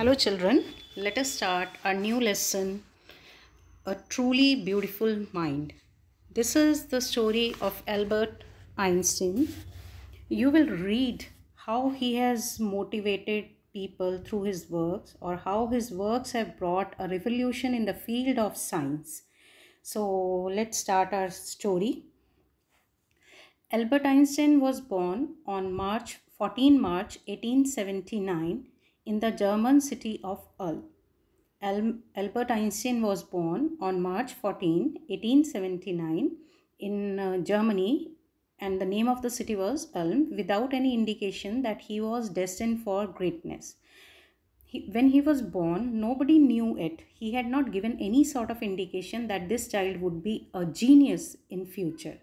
Hello children, let us start our new lesson, A Truly Beautiful Mind. This is the story of Albert Einstein. You will read how he has motivated people through his works or how his works have brought a revolution in the field of science. So let's start our story. Albert Einstein was born on March 14 March 1879 in the German city of Ulm. Albert Einstein was born on March 14, 1879 in uh, Germany and the name of the city was Ulm without any indication that he was destined for greatness. He, when he was born, nobody knew it. He had not given any sort of indication that this child would be a genius in future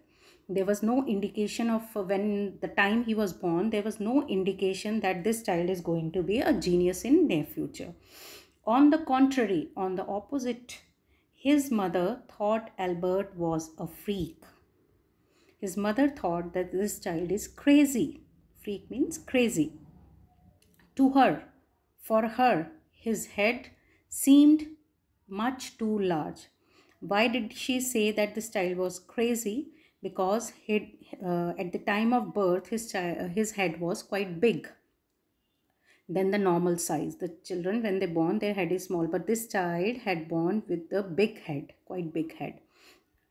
there was no indication of when the time he was born there was no indication that this child is going to be a genius in near future on the contrary on the opposite his mother thought albert was a freak his mother thought that this child is crazy freak means crazy to her for her his head seemed much too large why did she say that this child was crazy because he, uh, at the time of birth his, child, uh, his head was quite big than the normal size. The children when they born their head is small but this child had born with a big head, quite big head.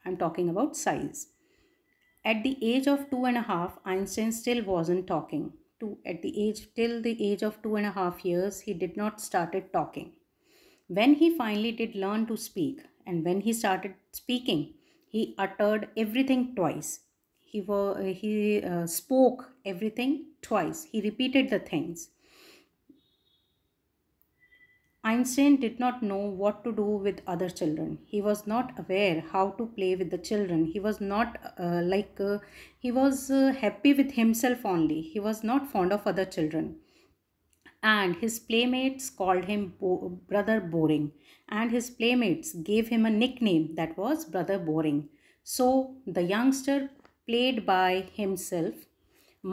I'm talking about size. At the age of two and a half, Einstein still wasn't talking. To, at the age till the age of two and a half years, he did not started talking. When he finally did learn to speak and when he started speaking, he uttered everything twice. He, were, he uh, spoke everything twice. He repeated the things. Einstein did not know what to do with other children. He was not aware how to play with the children. He was not uh, like, uh, he was uh, happy with himself only. He was not fond of other children. And his playmates called him Bo Brother Boring. And his playmates gave him a nickname that was Brother Boring. So the youngster played by himself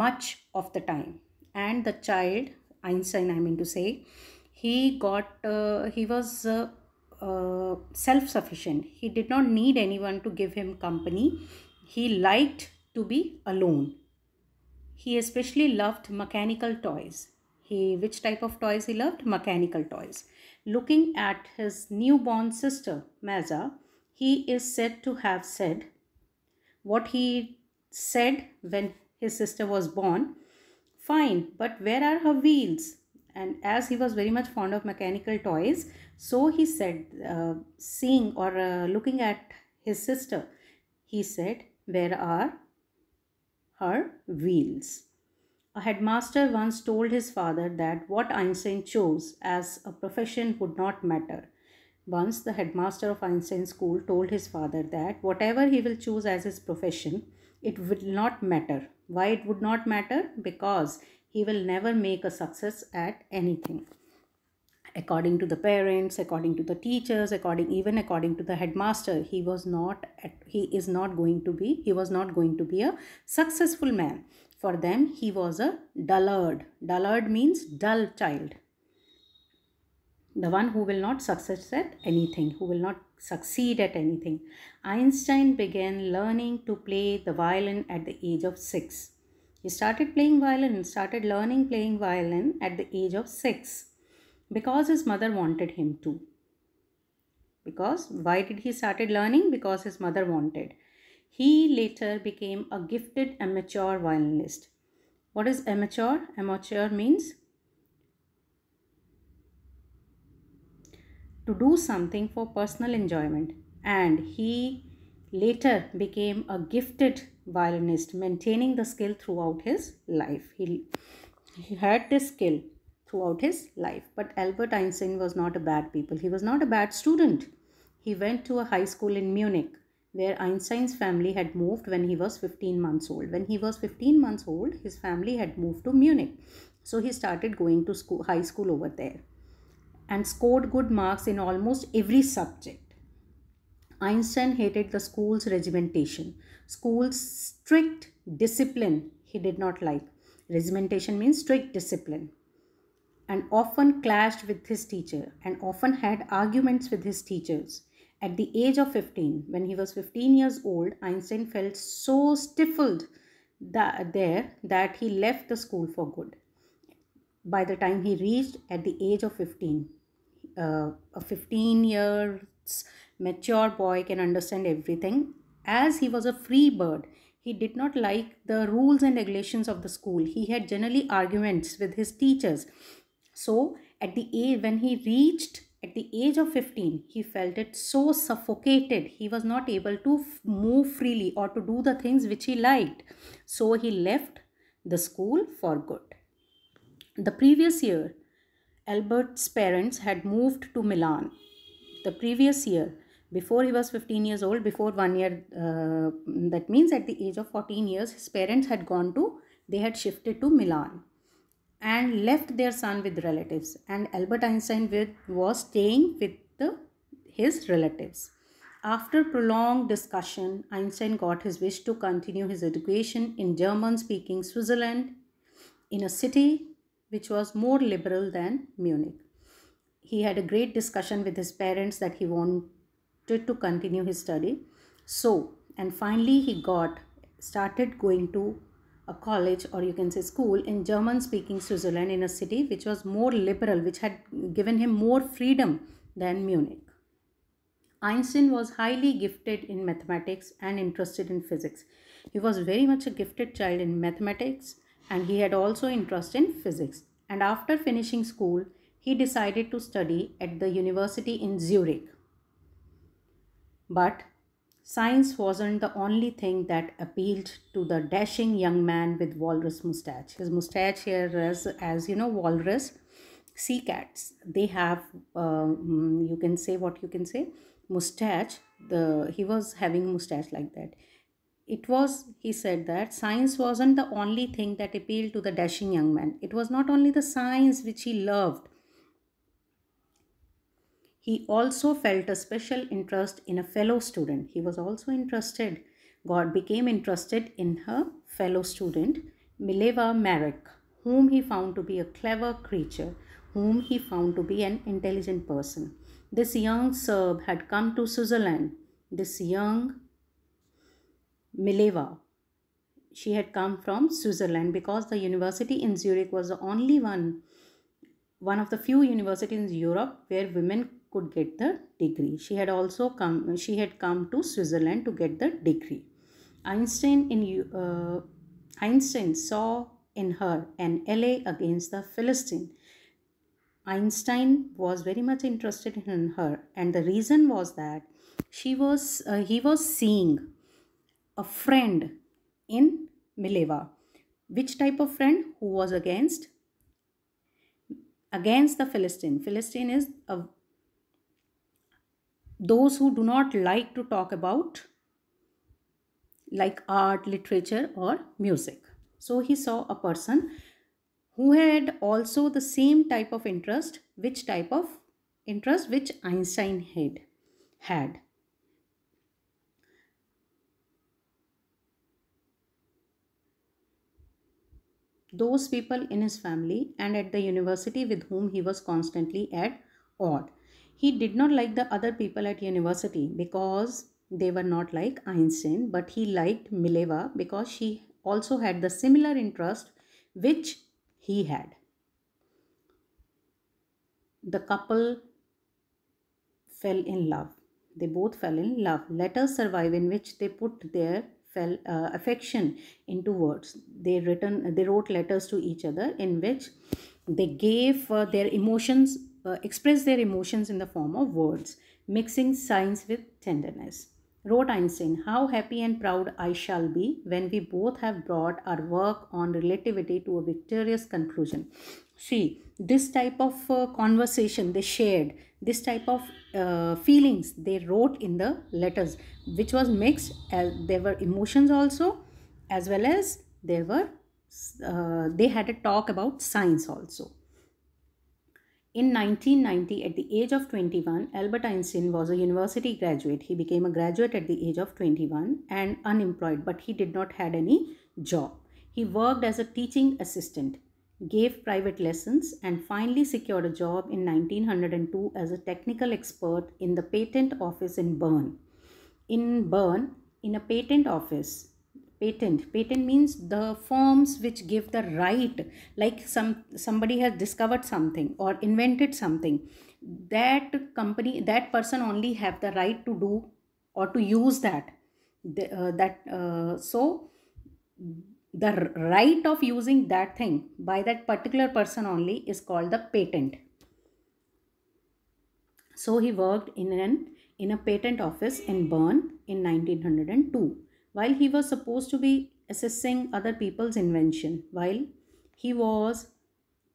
much of the time and the child Einstein I mean to say he got uh, he was uh, uh, self-sufficient he did not need anyone to give him company he liked to be alone he especially loved mechanical toys he which type of toys he loved mechanical toys looking at his newborn sister maza he is said to have said, what he said when his sister was born, fine, but where are her wheels? And as he was very much fond of mechanical toys, so he said, uh, seeing or uh, looking at his sister, he said, Where are her wheels? A headmaster once told his father that what Einstein chose as a profession would not matter. Once the headmaster of Einstein School told his father that whatever he will choose as his profession, it will not matter. Why it would not matter? Because he will never make a success at anything. According to the parents, according to the teachers, according even according to the headmaster, he was not he is not going to be he was not going to be a successful man. For them, he was a dullard. Dullard means dull child the one who will not success at anything, who will not succeed at anything. Einstein began learning to play the violin at the age of six. He started playing violin, started learning playing violin at the age of six because his mother wanted him to. Because why did he started learning? Because his mother wanted. He later became a gifted amateur violinist. What is amateur? Amateur means to do something for personal enjoyment and he later became a gifted violinist maintaining the skill throughout his life he, he had this skill throughout his life but albert einstein was not a bad people he was not a bad student he went to a high school in munich where einstein's family had moved when he was 15 months old when he was 15 months old his family had moved to munich so he started going to school high school over there and scored good marks in almost every subject. Einstein hated the school's regimentation. School's strict discipline he did not like. Regimentation means strict discipline. And often clashed with his teacher and often had arguments with his teachers. At the age of 15, when he was 15 years old, Einstein felt so stifled that, there that he left the school for good. By the time he reached at the age of 15, uh, a 15 years mature boy can understand everything as he was a free bird he did not like the rules and regulations of the school he had generally arguments with his teachers so at the age when he reached at the age of 15 he felt it so suffocated he was not able to move freely or to do the things which he liked so he left the school for good the previous year Albert's parents had moved to Milan the previous year before he was 15 years old before one year uh, that means at the age of 14 years his parents had gone to they had shifted to Milan and left their son with relatives and Albert Einstein with, was staying with the, his relatives after prolonged discussion Einstein got his wish to continue his education in German speaking Switzerland in a city which was more liberal than Munich. He had a great discussion with his parents that he wanted to continue his study. So, and finally he got started going to a college or you can say school in German speaking Switzerland in a city which was more liberal, which had given him more freedom than Munich. Einstein was highly gifted in mathematics and interested in physics. He was very much a gifted child in mathematics, and he had also interest in physics. And after finishing school, he decided to study at the university in Zurich. But science wasn't the only thing that appealed to the dashing young man with walrus mustache. His mustache here is, as you know, walrus sea cats. They have, uh, mm, you can say what you can say, mustache. The he was having mustache like that it was, he said that science wasn't the only thing that appealed to the dashing young man. It was not only the science which he loved, he also felt a special interest in a fellow student. He was also interested, God became interested in her fellow student, Mileva Merrick, whom he found to be a clever creature, whom he found to be an intelligent person. This young Serb had come to Switzerland. This young Mileva. She had come from Switzerland because the university in Zurich was the only one, one of the few universities in Europe where women could get the degree. She had also come, she had come to Switzerland to get the degree. Einstein in uh, Einstein saw in her an ally against the Philistine. Einstein was very much interested in her, and the reason was that she was uh, he was seeing a friend in Mileva. Which type of friend? Who was against? Against the Philistine. Philistine is a, those who do not like to talk about like art, literature or music. So he saw a person who had also the same type of interest, which type of interest which Einstein had. had. those people in his family and at the university with whom he was constantly at odd, He did not like the other people at university because they were not like Einstein, but he liked Mileva because she also had the similar interest which he had. The couple fell in love. They both fell in love. Letters survive in which they put their fell, uh, affection into words. They written they wrote letters to each other in which they gave uh, their emotions, uh, expressed their emotions in the form of words, mixing signs with tenderness. Wrote Einstein, How happy and proud I shall be when we both have brought our work on relativity to a victorious conclusion. See, this type of uh, conversation they shared, this type of uh, feelings they wrote in the letters, which was mixed as there were emotions also, as well as there were, uh, they had a talk about science also. In 1990, at the age of 21, Albert Einstein was a university graduate. He became a graduate at the age of 21 and unemployed, but he did not had any job. He worked as a teaching assistant, gave private lessons, and finally secured a job in 1902 as a technical expert in the patent office in Bern. In Bern, in a patent office, patent patent means the forms which give the right like some somebody has discovered something or invented something that company that person only have the right to do or to use that the, uh, that uh, so the right of using that thing by that particular person only is called the patent so he worked in an in a patent office in Bern in 1902 while he was supposed to be assessing other people's invention, while he was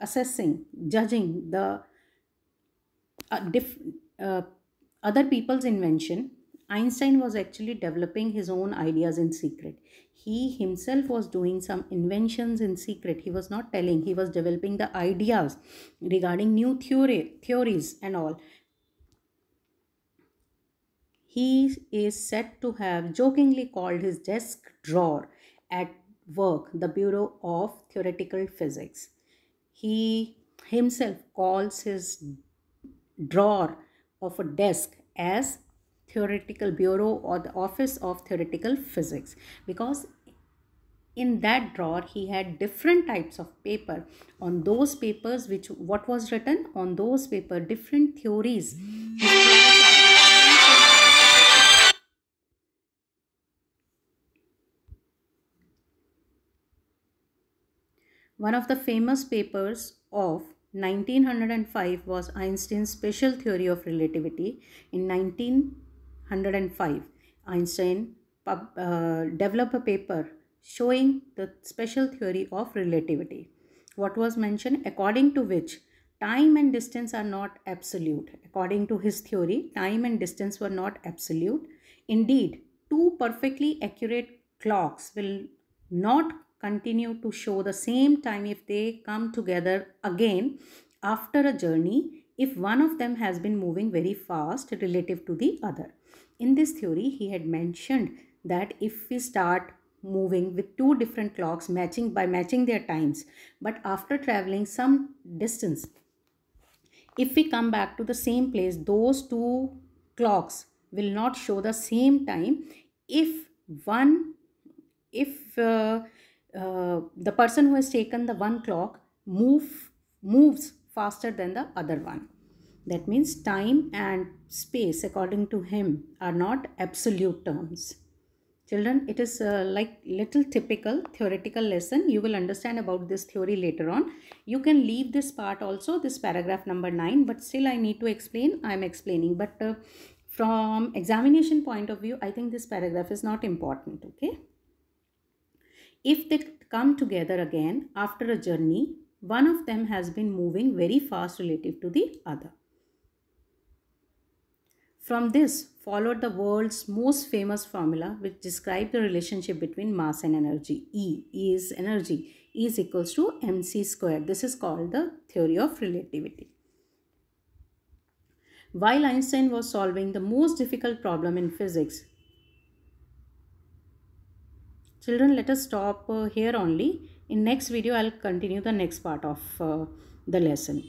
assessing, judging the uh, diff, uh, other people's invention, Einstein was actually developing his own ideas in secret. He himself was doing some inventions in secret. He was not telling, he was developing the ideas regarding new theory, theories and all he is said to have jokingly called his desk drawer at work the Bureau of Theoretical Physics. He himself calls his drawer of a desk as theoretical bureau or the office of theoretical physics because in that drawer he had different types of paper on those papers which what was written on those paper different theories One of the famous papers of 1905 was Einstein's special theory of relativity. In 1905, Einstein uh, developed a paper showing the special theory of relativity. What was mentioned according to which time and distance are not absolute. According to his theory, time and distance were not absolute. Indeed, two perfectly accurate clocks will not continue to show the same time if they come together again after a journey if one of them has been moving very fast relative to the other. In this theory, he had mentioned that if we start moving with two different clocks matching by matching their times, but after traveling some distance, if we come back to the same place, those two clocks will not show the same time if one if uh, uh, the person who has taken the one clock move moves faster than the other one that means time and space according to him are not absolute terms children it is uh, like little typical theoretical lesson you will understand about this theory later on you can leave this part also this paragraph number 9 but still i need to explain i am explaining but uh, from examination point of view i think this paragraph is not important okay if they come together again after a journey, one of them has been moving very fast relative to the other. From this followed the world's most famous formula which describes the relationship between mass and energy. E, is energy. E is equals to mc squared. This is called the theory of relativity. While Einstein was solving the most difficult problem in physics, Children, let us stop uh, here only. In next video, I'll continue the next part of uh, the lesson.